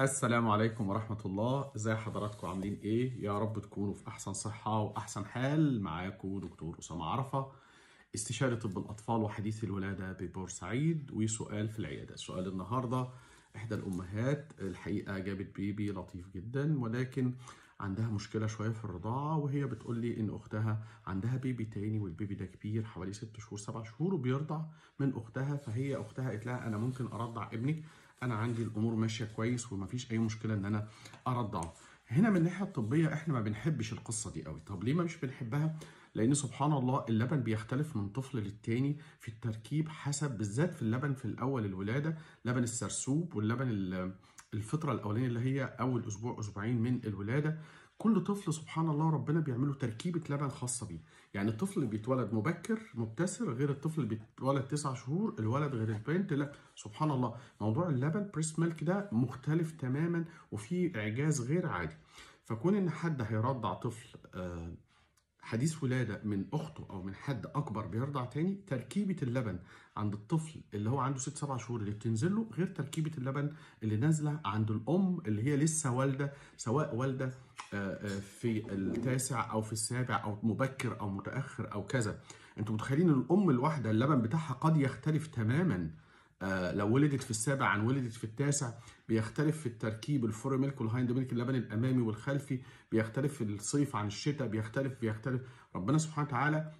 السلام عليكم ورحمة الله ازي حضراتكم عاملين ايه يا رب تكونوا في احسن صحة واحسن حال معاكم دكتور اسامة عرفة استشاري طب الاطفال وحديث الولادة ببورسعيد وسؤال في العيادة سؤال النهاردة إحدى الأمهات الحقيقة جابت بيبي لطيف جدا ولكن عندها مشكلة شوية في الرضاعة وهي بتقول لي إن أختها عندها بيبي تاني والبيبي ده كبير حوالي ست شهور سبع شهور وبيرضع من أختها فهي أختها قالت لها أنا ممكن أرضع ابنك أنا عندي الأمور ماشية كويس ومفيش أي مشكلة إن أنا أرضعه هنا من الناحيه الطبيه احنا ما بنحبش القصه دي قوي طب ليه ما مش بنحبها لان سبحان الله اللبن بيختلف من طفل للتاني في التركيب حسب بالذات في اللبن في الاول الولاده لبن السرسوب واللبن الفتره الاولانيه اللي هي اول اسبوع اسبوعين من الولاده كل طفل سبحان الله ربنا بيعمل له تركيبه لبن خاصه بيه يعني الطفل اللي بيتولد مبكر مبتسر غير الطفل اللي بيتولد تسع شهور الولد غير البنت لا سبحان الله موضوع اللبن بريس ميلك ده مختلف تماما وفيه اعجاز غير عادي فكون ان حد هيرضع طفل آه حديث ولادة من أخته أو من حد أكبر بيرضع تاني تركيبة اللبن عند الطفل اللي هو عنده ست سبع شهور اللي بتنزل له غير تركيبة اللبن اللي نازلة عند الأم اللي هي لسه والدة سواء والدة آه، آه، في التاسع أو في السابع أو مبكر أو متأخر أو كذا أنتوا متخيلين الأم الواحدة اللبن بتاعها قد يختلف تماما آه، لو ولدت في السابع عن ولدت في التاسع بيختلف في التركيب الفور ميلك والهايند ميلك اللبن الامامي والخلفي بيختلف في الصيف عن الشتاء بيختلف بيختلف ربنا سبحانه وتعالى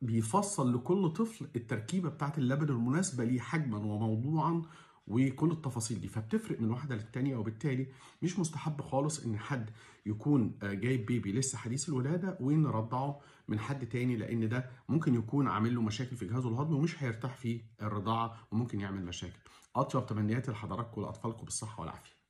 بيفصل لكل طفل التركيبه بتاعت اللبن المناسبه ليه حجما وموضوعا وكل التفاصيل دي فبتفرق من واحده للتانيه وبالتالي مش مستحب خالص ان حد يكون آه، جايب بيبي لسه حديث الولاده ونرضعه من حد تاني لان ده ممكن يكون عامل له مشاكل في جهازه الهضمي ومش هيرتاح في الرضاعه وممكن يعمل مشاكل. اطيب تمنياتي لحضراتكم ولاطفالكم بالصحه والعافيه.